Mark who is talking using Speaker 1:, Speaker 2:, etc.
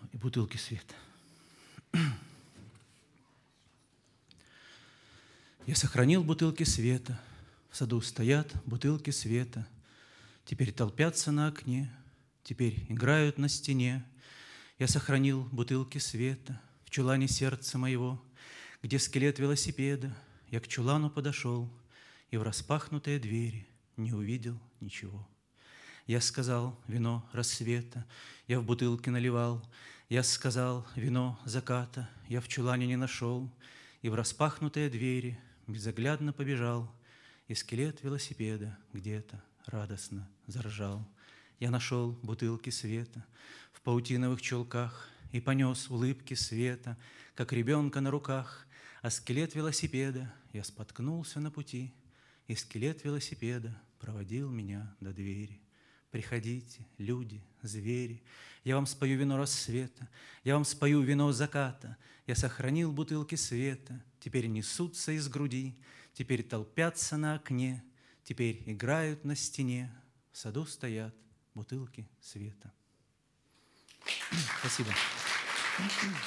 Speaker 1: Ну, и бутылки света. Я сохранил бутылки света, в саду стоят бутылки света, теперь толпятся на окне, теперь играют на стене. Я сохранил бутылки света в чулане сердца моего, где скелет велосипеда. Я к чулану подошел и в распахнутые двери не увидел ничего. Я сказал вино рассвета, я в бутылке наливал, Я сказал вино заката, я в чулане не нашел, И в распахнутые двери безоглядно побежал, И скелет велосипеда где-то радостно заржал. Я нашел бутылки света в паутиновых чулках И понес улыбки света, как ребенка на руках, А скелет велосипеда я споткнулся на пути, И скелет велосипеда проводил меня до двери. Приходите, люди, звери, я вам спою вино рассвета, я вам спою вино заката, я сохранил бутылки света, теперь несутся из груди, теперь толпятся на окне, теперь играют на стене, в саду стоят бутылки света. Спасибо. Спасибо.